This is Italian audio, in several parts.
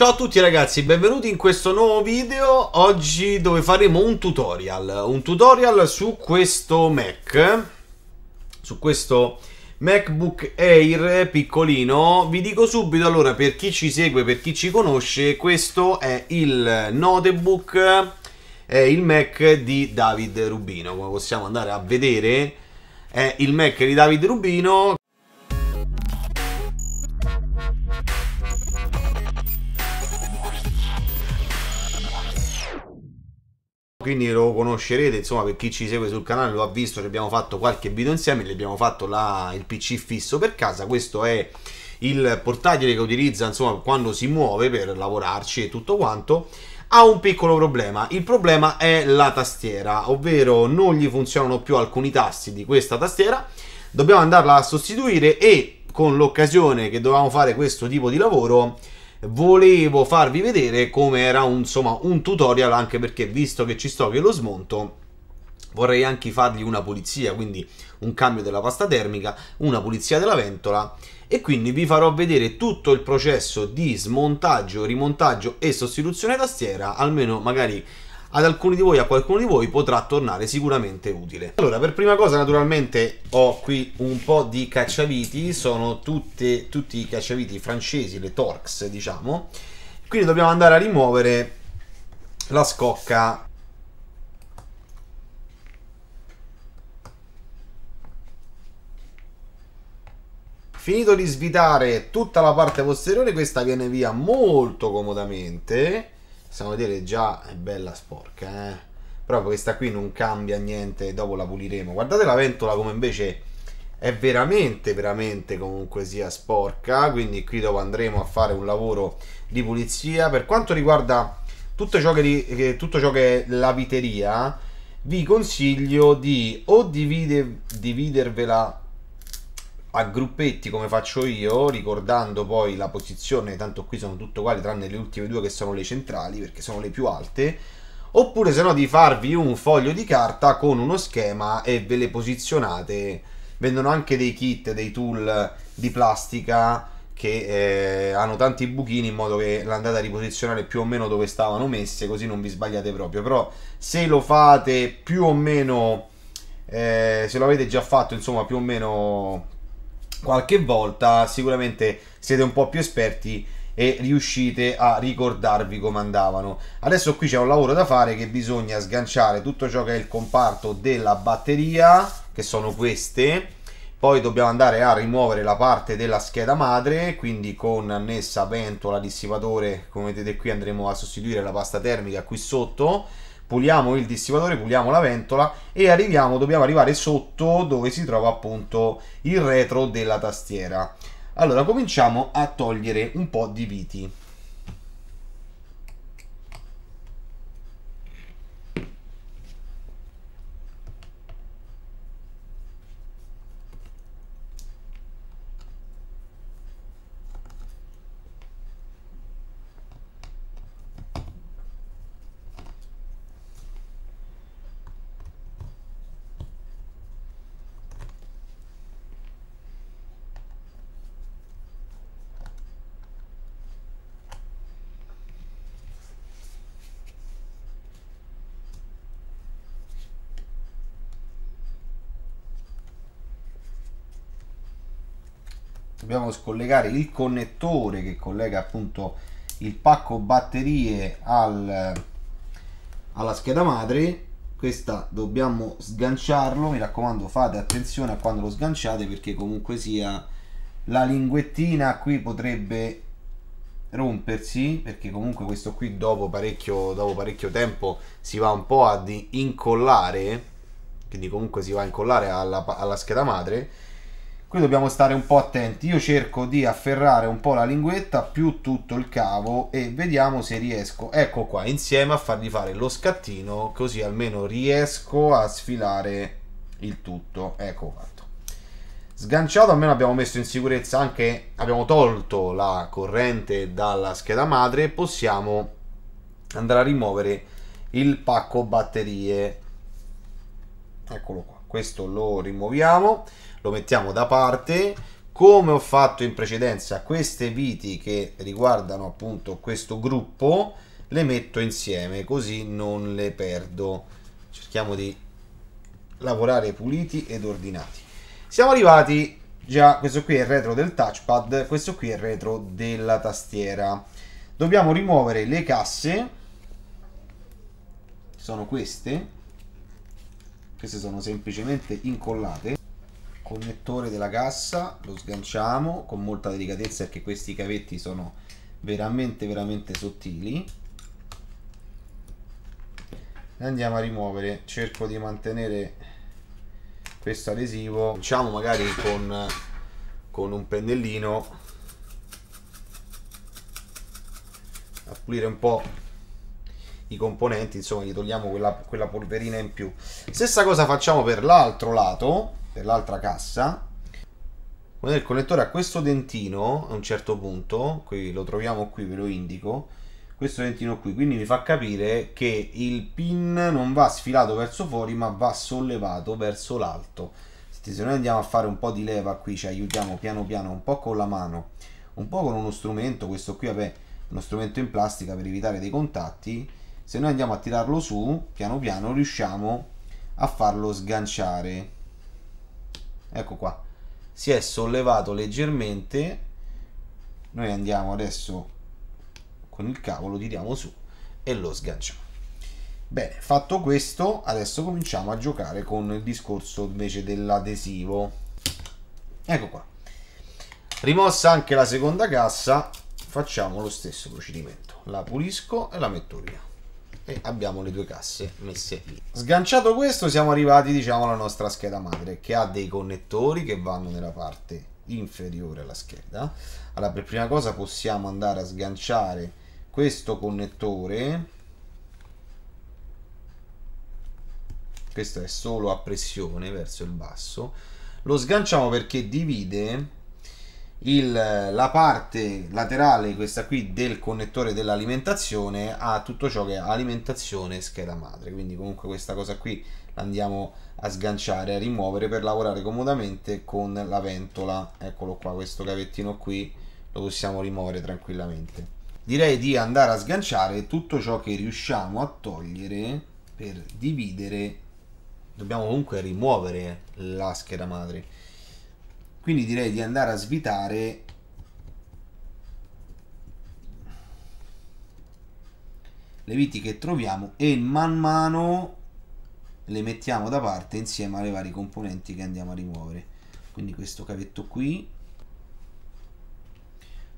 Ciao a tutti ragazzi, benvenuti in questo nuovo video. Oggi dove faremo un tutorial, un tutorial su questo Mac, su questo MacBook Air piccolino. Vi dico subito, allora, per chi ci segue, per chi ci conosce, questo è il notebook, è il Mac di David Rubino, come possiamo andare a vedere è il Mac di David Rubino quindi lo conoscerete insomma per chi ci segue sul canale lo ha visto ci abbiamo fatto qualche video insieme gli abbiamo fatto la, il pc fisso per casa questo è il portatile che utilizza insomma quando si muove per lavorarci e tutto quanto ha un piccolo problema il problema è la tastiera ovvero non gli funzionano più alcuni tasti di questa tastiera dobbiamo andarla a sostituire e con l'occasione che dovevamo fare questo tipo di lavoro volevo farvi vedere come era un, insomma, un tutorial, anche perché visto che ci sto che lo smonto, vorrei anche fargli una pulizia, quindi un cambio della pasta termica, una pulizia della ventola e quindi vi farò vedere tutto il processo di smontaggio, rimontaggio e sostituzione tastiera, almeno magari ad alcuni di voi, a qualcuno di voi potrà tornare sicuramente utile. Allora, per prima cosa naturalmente ho qui un po' di cacciaviti, sono tutte, tutti i cacciaviti francesi, le Torx diciamo, quindi dobbiamo andare a rimuovere la scocca Finito di svitare tutta la parte posteriore, questa viene via molto comodamente possiamo vedere già è bella sporca, eh? però questa qui non cambia niente, dopo la puliremo. Guardate la ventola come invece è veramente, veramente comunque sia sporca, quindi qui dopo andremo a fare un lavoro di pulizia. Per quanto riguarda tutto ciò che, tutto ciò che è la viteria, vi consiglio di o divide, dividervela a gruppetti come faccio io, ricordando poi la posizione, tanto qui sono tutto uguali tranne le ultime due che sono le centrali perché sono le più alte, oppure se no di farvi un foglio di carta con uno schema e ve le posizionate. Vendono anche dei kit, dei tool di plastica che eh, hanno tanti buchini in modo che l'andate a riposizionare più o meno dove stavano messe, così non vi sbagliate proprio. Però se lo fate più o meno, eh, se lo avete già fatto, insomma, più o meno qualche volta sicuramente siete un po' più esperti e riuscite a ricordarvi come andavano. Adesso qui c'è un lavoro da fare che bisogna sganciare tutto ciò che è il comparto della batteria, che sono queste, poi dobbiamo andare a rimuovere la parte della scheda madre, quindi con annessa ventola, dissipatore, come vedete qui andremo a sostituire la pasta termica qui sotto, puliamo il dissipatore, puliamo la ventola e arriviamo, dobbiamo arrivare sotto dove si trova appunto il retro della tastiera. Allora cominciamo a togliere un po' di viti. dobbiamo scollegare il connettore che collega appunto il pacco batterie al, alla scheda madre questa dobbiamo sganciarlo mi raccomando fate attenzione a quando lo sganciate perché comunque sia la linguettina qui potrebbe rompersi perché comunque questo qui dopo parecchio, dopo parecchio tempo si va un po' ad incollare quindi comunque si va a incollare alla, alla scheda madre qui dobbiamo stare un po' attenti io cerco di afferrare un po' la linguetta più tutto il cavo e vediamo se riesco ecco qua insieme a fargli fare lo scattino così almeno riesco a sfilare il tutto ecco fatto sganciato almeno abbiamo messo in sicurezza anche abbiamo tolto la corrente dalla scheda madre e possiamo andare a rimuovere il pacco batterie eccolo qua questo lo rimuoviamo lo mettiamo da parte come ho fatto in precedenza queste viti che riguardano appunto questo gruppo le metto insieme così non le perdo cerchiamo di lavorare puliti ed ordinati siamo arrivati già questo qui è il retro del touchpad questo qui è il retro della tastiera dobbiamo rimuovere le casse sono queste queste sono semplicemente incollate connettore della cassa lo sganciamo con molta delicatezza perché questi cavetti sono veramente veramente sottili e andiamo a rimuovere cerco di mantenere questo adesivo facciamo magari con, con un pennellino a pulire un po' i componenti, insomma, gli togliamo quella, quella polverina in più. Stessa cosa facciamo per l'altro lato, per l'altra cassa. Il connettore ha questo dentino a un certo punto, qui lo troviamo qui, ve lo indico, questo dentino qui, quindi mi fa capire che il pin non va sfilato verso fuori ma va sollevato verso l'alto. Se noi andiamo a fare un po' di leva qui ci aiutiamo piano piano, un po' con la mano, un po' con uno strumento, questo qui vabbè, uno strumento in plastica per evitare dei contatti, se noi andiamo a tirarlo su, piano piano riusciamo a farlo sganciare. Ecco qua, si è sollevato leggermente, noi andiamo adesso con il cavo, lo tiriamo su e lo sganciamo. Bene, fatto questo, adesso cominciamo a giocare con il discorso invece dell'adesivo. Ecco qua. Rimossa anche la seconda cassa, facciamo lo stesso procedimento. La pulisco e la metto via e abbiamo le due casse messe lì. Sganciato questo siamo arrivati diciamo alla nostra scheda madre che ha dei connettori che vanno nella parte inferiore alla scheda. Allora per prima cosa possiamo andare a sganciare questo connettore questo è solo a pressione verso il basso lo sganciamo perché divide il, la parte laterale, questa qui, del connettore dell'alimentazione ha tutto ciò che è alimentazione scheda madre. Quindi comunque questa cosa qui la andiamo a sganciare, a rimuovere per lavorare comodamente con la ventola. Eccolo qua, questo gavettino qui lo possiamo rimuovere tranquillamente. Direi di andare a sganciare tutto ciò che riusciamo a togliere per dividere. Dobbiamo comunque rimuovere la scheda madre quindi direi di andare a svitare le viti che troviamo e man mano le mettiamo da parte insieme alle varie componenti che andiamo a rimuovere quindi questo cavetto qui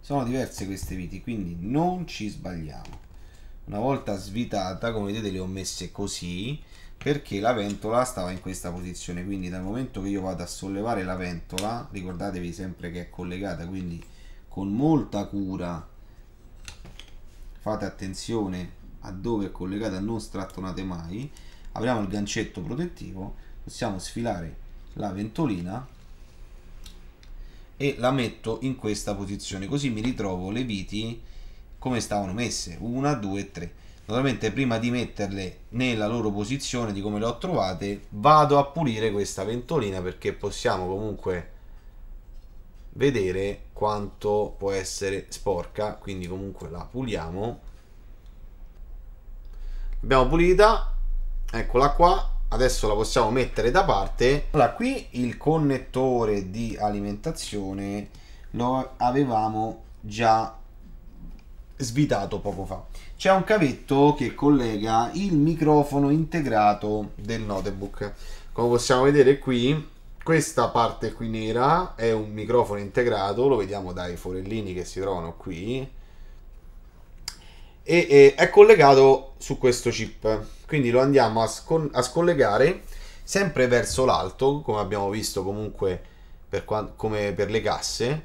sono diverse queste viti quindi non ci sbagliamo una volta svitata come vedete le ho messe così perché la ventola stava in questa posizione quindi dal momento che io vado a sollevare la ventola ricordatevi sempre che è collegata quindi con molta cura fate attenzione a dove è collegata non strattonate mai apriamo il gancetto protettivo possiamo sfilare la ventolina e la metto in questa posizione così mi ritrovo le viti come stavano messe 1 2 3 naturalmente prima di metterle nella loro posizione di come le ho trovate vado a pulire questa ventolina perché possiamo comunque vedere quanto può essere sporca quindi comunque la puliamo l'abbiamo pulita eccola qua adesso la possiamo mettere da parte allora qui il connettore di alimentazione lo avevamo già svitato poco fa. C'è un cavetto che collega il microfono integrato del notebook. Come possiamo vedere qui, questa parte qui nera è un microfono integrato, lo vediamo dai forellini che si trovano qui. E, e è collegato su questo chip. Quindi lo andiamo a, scon- a scollegare sempre verso l'alto, come abbiamo visto comunque per, qua- come per le casse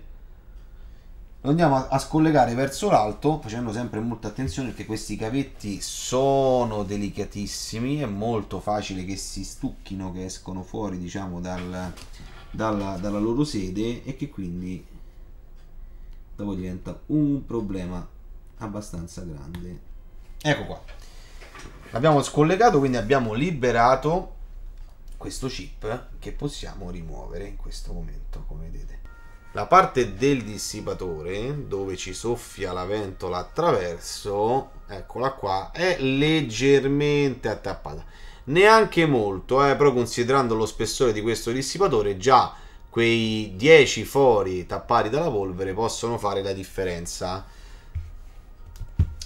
lo andiamo a, a scollegare verso l'alto facendo sempre molta attenzione perché questi cavetti sono delicatissimi è molto facile che si stucchino che escono fuori diciamo dal, dalla, dalla loro sede e che quindi dopo diventa un problema abbastanza grande ecco qua l'abbiamo scollegato quindi abbiamo liberato questo chip che possiamo rimuovere in questo momento come vedete la parte del dissipatore, dove ci soffia la ventola attraverso, eccola qua, è leggermente attappata. Neanche molto, eh, però considerando lo spessore di questo dissipatore, già quei 10 fori tappati dalla polvere possono fare la differenza.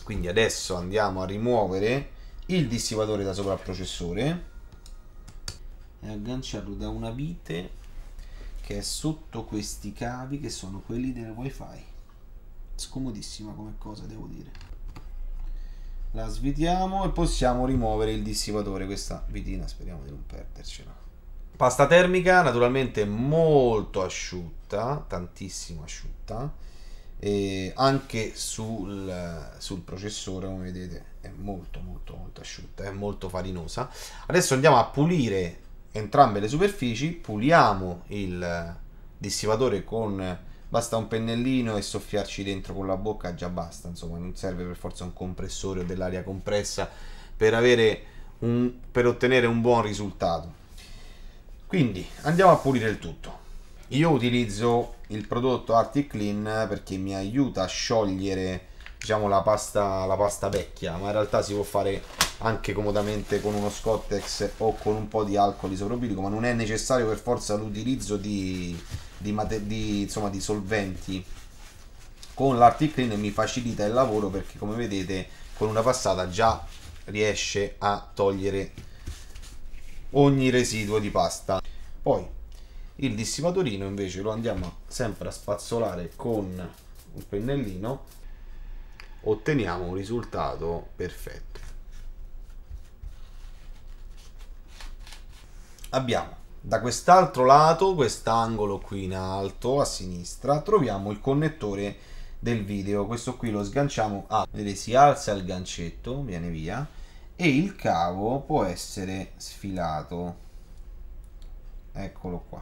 Quindi adesso andiamo a rimuovere il dissipatore da sopra al processore e agganciarlo da una vite che è sotto questi cavi che sono quelli del wifi scomodissima come cosa devo dire la svitiamo e possiamo rimuovere il dissipatore questa vitina speriamo di non perdercela pasta termica naturalmente molto asciutta tantissimo asciutta e anche sul, sul, processore come vedete è molto molto molto asciutta è molto farinosa adesso andiamo a pulire entrambe le superfici, puliamo il dissipatore con basta un pennellino e soffiarci dentro con la bocca, già basta, insomma non serve per forza un compressore o dell'aria compressa per, avere un, per ottenere un buon risultato. Quindi andiamo a pulire il tutto. Io utilizzo il prodotto Arctic Clean perché mi aiuta a sciogliere diciamo, la, pasta, la pasta vecchia, ma in realtà si può fare anche comodamente con uno Scottex o con un po' di alcol isopropilico, ma non è necessario per forza l'utilizzo di, di, mate, di, insomma, di solventi. Con l'Arctic Clean mi facilita il lavoro perché come vedete con una passata già riesce a togliere ogni residuo di pasta. Poi il dissipatorino invece lo andiamo sempre a spazzolare con un pennellino otteniamo un risultato perfetto abbiamo da quest'altro lato, quest'angolo qui in alto a sinistra, troviamo il connettore del video. Questo qui lo sganciamo a, ah, vedete, si alza il gancetto, viene via, e il cavo può essere sfilato. Eccolo qua.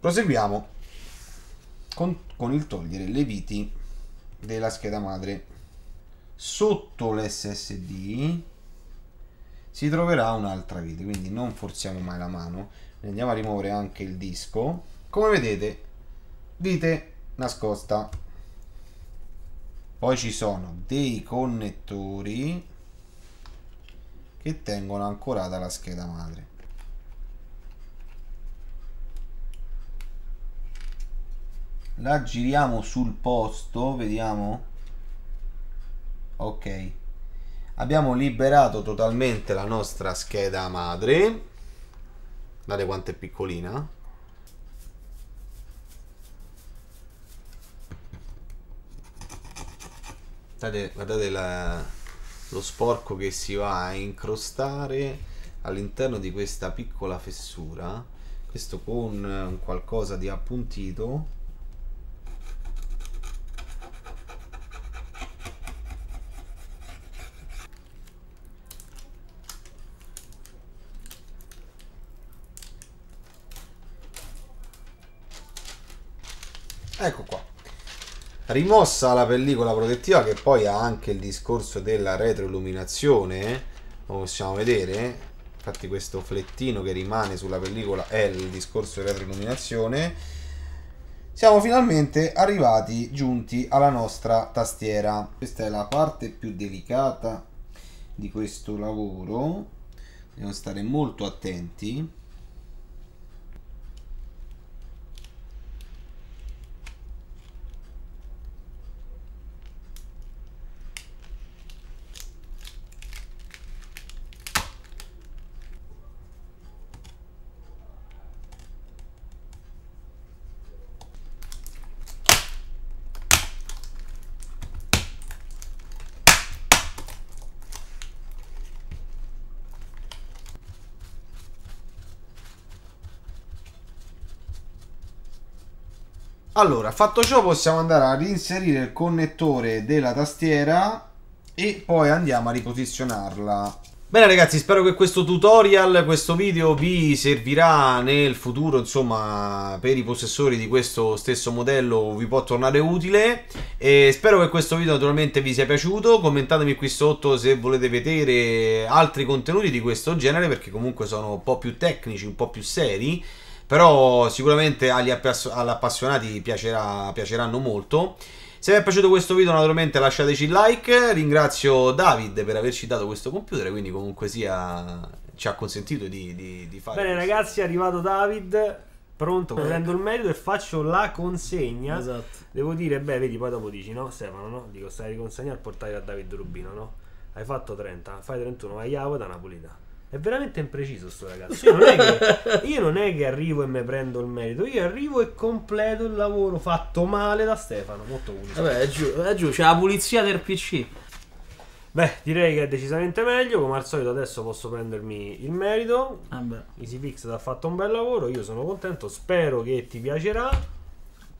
Proseguiamo con, con il togliere le viti della scheda madre. Sotto l'SSD si troverà un'altra vite quindi non forziamo mai la mano andiamo a rimuovere anche il disco come vedete vite nascosta poi ci sono dei connettori che tengono ancorata la scheda madre la giriamo sul posto vediamo ok abbiamo liberato totalmente la nostra scheda madre guardate quanto è piccolina guardate, guardate la, lo sporco che si va a incrostare all'interno di questa piccola fessura questo con un qualcosa di appuntito rimossa la pellicola protettiva che poi ha anche il discorso della retroilluminazione eh, come possiamo vedere infatti questo flettino che rimane sulla pellicola è il discorso di retroilluminazione siamo finalmente arrivati giunti alla nostra tastiera questa è la parte più delicata di questo lavoro dobbiamo stare molto attenti Allora, fatto ciò possiamo andare a reinserire il connettore della tastiera e poi andiamo a riposizionarla. Bene ragazzi, spero che questo tutorial, questo video vi servirà nel futuro, insomma, per i possessori di questo stesso modello vi può tornare utile e spero che questo video naturalmente vi sia piaciuto, commentatemi qui sotto se volete vedere altri contenuti di questo genere perché comunque sono un po' più tecnici, un po' più seri però sicuramente agli, agli appassionati piacerà, piaceranno molto. Se vi è piaciuto questo video naturalmente lasciateci il like, ringrazio David per averci dato questo computer, quindi comunque sia ci ha consentito di, di, di fare... Bene questo. ragazzi, è arrivato David, pronto, prendo il merito e faccio la consegna. Esatto. Devo dire, beh, vedi, poi dopo dici, no, Stefano, no? Dico, stai riconsegna al portaio a David Rubino, no? Hai fatto 30, fai 31, vai a Napoli. Da. È veramente impreciso sto ragazzo. Io non, è che, io non è che arrivo e mi prendo il merito, io arrivo e completo il lavoro fatto male da Stefano. Molto unico. Vabbè, è giù, è giù, c'è la pulizia del PC. Beh, direi che è decisamente meglio. Come al solito, adesso posso prendermi il merito. Ah, Fix ha fatto un bel lavoro. Io sono contento. Spero che ti piacerà.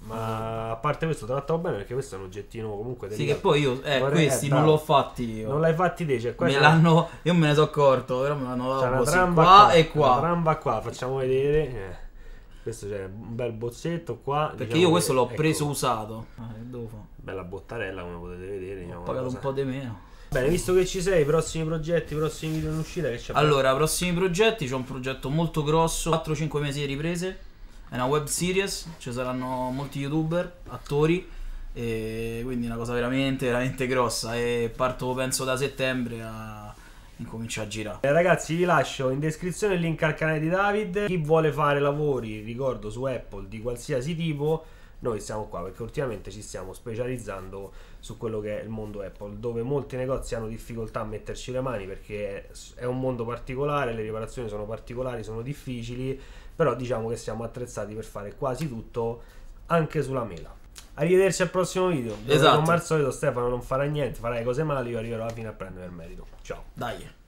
Ma a parte questo, trattato bene perché questo è un oggettino comunque delicato. Sì, che poi io, eh, Vorrei, questi eh, non l'ho fatti io. Non l'hai fatti te, cioè qua me l'hanno, io me ne sono accorto, però me l'hanno dato così, qua, qua e qua. Una tramba qua, facciamo vedere. Eh. Questo c'è un bel bozzetto qua. Perché diciamo io questo che, l'ho ecco. preso usato. Ah, Bella bottarella, come potete vedere. Diciamo, ho pagato un po' di meno. Bene, visto che ci sei, prossimi progetti, prossimi video in uscita che c'è? Allora, prossimi progetti, c'è un progetto molto grosso, 4-5 mesi di riprese è una web series, ci saranno molti youtuber, attori, e quindi è una cosa veramente, veramente grossa e parto penso da settembre a incomincio a girare. Eh, ragazzi, vi lascio in descrizione il link al canale di David. Chi vuole fare lavori, ricordo, su Apple di qualsiasi tipo, noi siamo qua perché ultimamente ci stiamo specializzando su quello che è il mondo Apple, dove molti negozi hanno difficoltà a metterci le mani perché è un mondo particolare, le riparazioni sono particolari, sono difficili però diciamo che siamo attrezzati per fare quasi tutto anche sulla mela. Arrivederci al prossimo video. Esatto. Come al solito Stefano non farà niente, farà le cose male, io arriverò alla fine a prendere il merito. Ciao. Dai.